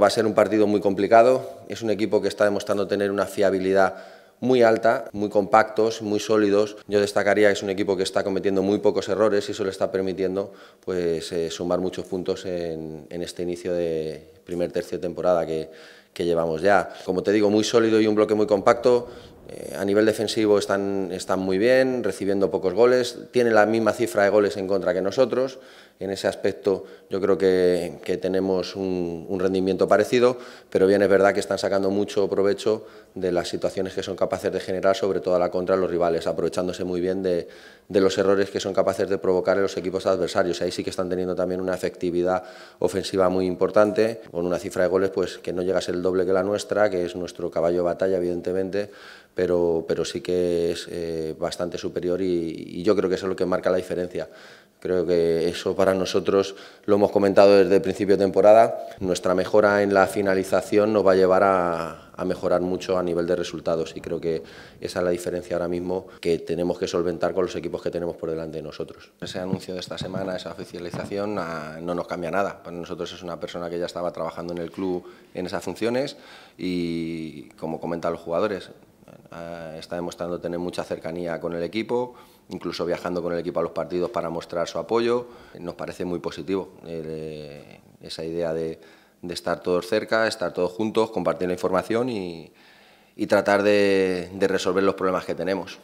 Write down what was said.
Va a ser un partido muy complicado, es un equipo que está demostrando tener una fiabilidad muy alta, muy compactos, muy sólidos. Yo destacaría que es un equipo que está cometiendo muy pocos errores y eso le está permitiendo pues, eh, sumar muchos puntos en, en, este inicio de primer tercio de temporada, que, que llevamos ya. Como te digo, muy sólido y un bloque muy compacto. Eh, a nivel defensivo están, están muy bien, recibiendo pocos goles. ...tienen la misma cifra de goles en contra que nosotros. En ese aspecto yo creo que, tenemos un, rendimiento parecido, pero bien es verdad que están sacando mucho provecho de las situaciones que son capaces de generar, sobre todo a la contra de los rivales, aprovechándose muy bien de, los errores que son capaces de provocar en los equipos adversarios. Ahí sí que están teniendo también una efectividad ofensiva muy importante, con una cifra de goles pues, que no llega a ser el doble que la nuestra, que es nuestro caballo de batalla, evidentemente, pero, pero sí que es eh, bastante superior y, yo creo que eso es lo que marca la diferencia. Creo que eso para nosotros lo hemos comentado desde el principio de temporada. Nuestra mejora en la finalización nos va a llevar a, a mejorar mucho a nivel de resultados y creo que esa es la diferencia ahora mismo que tenemos que solventar con los equipos que tenemos por delante de nosotros. Ese anuncio de esta semana, esa oficialización, ah, no nos cambia nada. Para nosotros es una persona que ya estaba trabajando en el club en esas funciones y, como comentan los jugadores, Ah, está demostrando tener mucha cercanía con el equipo, incluso viajando con el equipo a los partidos para mostrar su apoyo. Nos parece muy positivo eh, esa idea de, estar todos cerca, estar todos juntos, compartir la información y, tratar de resolver los problemas que tenemos.